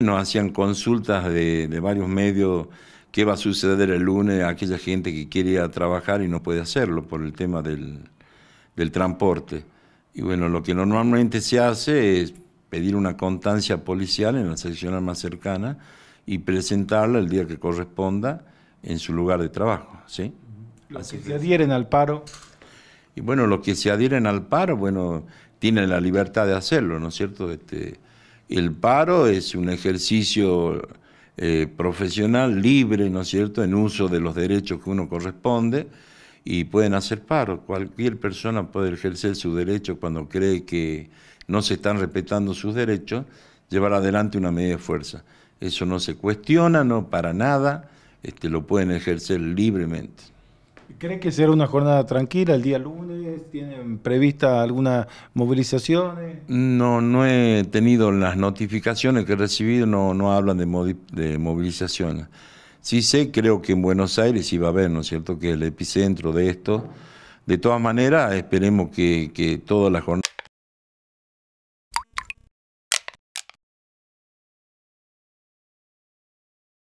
Nos hacían consultas de, varios medios, qué va a suceder el lunes a aquella gente que quiere trabajar y no puede hacerlo por el tema del, transporte. Y bueno, lo que normalmente se hace es pedir una constancia policial en la sección más cercana y presentarla el día que corresponda en su lugar de trabajo. ¿sí? Los que se adhieren al paro. Y bueno, los que se adhieren al paro, bueno, tienen la libertad de hacerlo, ¿no es cierto? Este, el paro es un ejercicio eh, profesional libre, ¿no es cierto?, en uso de los derechos que uno corresponde y pueden hacer paro. Cualquier persona puede ejercer su derecho cuando cree que no se están respetando sus derechos, llevar adelante una medida de fuerza. Eso no se cuestiona, no para nada, este, lo pueden ejercer libremente. ¿Cree que será una jornada tranquila el día lunes? ¿Tienen prevista alguna movilización? No, no he tenido las notificaciones que he recibido, no, no hablan de, de movilizaciones. Sí sé, creo que en Buenos Aires iba a haber, ¿no es cierto?, que el epicentro de esto. De todas maneras, esperemos que, que toda la jornada...